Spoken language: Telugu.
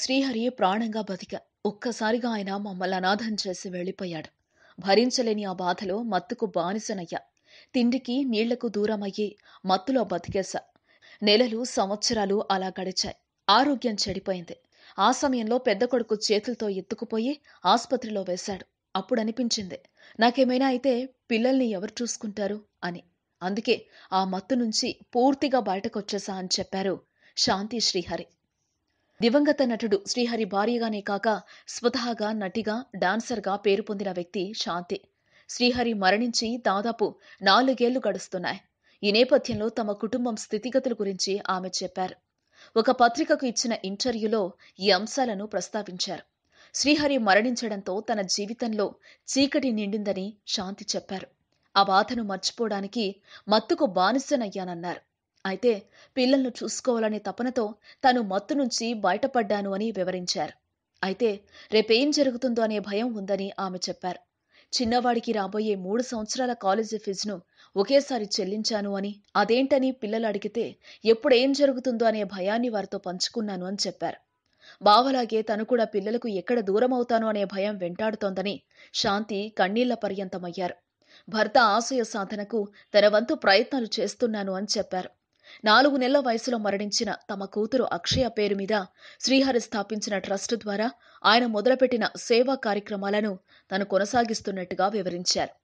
శ్రీహరి ప్రాణంగా బతిక ఒక్కసారిగా ఆయన మమ్మల్ని అనాథం చేసి వెళ్ళిపోయాడు భరించలేని ఆ బాధలో మత్తుకు బానిసనయ్యా తిండికి నీళ్లకు దూరమయ్యి మత్తులో బతికేశా నెలలు సంవత్సరాలు అలా గడిచాయి ఆరోగ్యం చెడిపోయింది ఆ సమయంలో పెద్ద కొడుకు చేతులతో ఎత్తుకుపోయి ఆసుపత్రిలో వేశాడు అప్పుడనిపించింది నాకేమైనా అయితే పిల్లల్ని ఎవరు చూసుకుంటారు అని అందుకే ఆ మత్తు నుంచి పూర్తిగా బయటకొచ్చేసా అని చెప్పారు శాంతి శ్రీహరి దివంగత నటుడు శ్రీహరి భార్యగానే కాక స్వతహాగా నటిగా డాన్సర్గా పేరు పొందిన వ్యక్తి శాంతి శ్రీహరి మరణించి దాదాపు నాలుగేళ్లు గడుస్తున్నాయి ఈ నేపథ్యంలో తమ కుటుంబం స్థితిగతుల గురించి ఆమె చెప్పారు ఒక పత్రికకు ఇచ్చిన ఇంటర్వ్యూలో ఈ అంశాలను ప్రస్తావించారు శ్రీహరి మరణించడంతో తన జీవితంలో చీకటి నిండిందని శాంతి చెప్పారు ఆ బాధను మర్చిపోవడానికి మత్తుకు బానిసనయ్యానన్నారు అయితే పిల్లలను చూసుకోవాలనే తపనతో తాను మత్తు నుంచి బయటపడ్డాను అని వివరించారు అయితే రేపేం జరుగుతుందో అనే భయం ఉందని ఆమె చెప్పారు చిన్నవాడికి రాబోయే మూడు సంవత్సరాల కాలేజీ ఫీజును ఒకేసారి చెల్లించాను అని అదేంటని పిల్లలు అడిగితే ఎప్పుడేం జరుగుతుందో అనే భయాన్ని వారితో పంచుకున్నాను అని చెప్పారు బావలాగే తను కూడా పిల్లలకు ఎక్కడ దూరం అవుతాను అనే భయం వెంటాడుతోందని శాంతి కన్నీళ్ల పర్యంతమయ్యారు భర్త ఆశయ సాధనకు తన వంతు ప్రయత్నాలు చేస్తున్నాను అని చెప్పారు నాలుగు నెలల వయసులో మరణించిన తమ కూతురు అక్షయ పేరు మీద శ్రీహరి స్థాపించిన ట్రస్ట్ ద్వారా ఆయన మొదలుపెట్టిన సేవా కార్యక్రమాలను తను కొనసాగిస్తున్నట్టుగా వివరించారు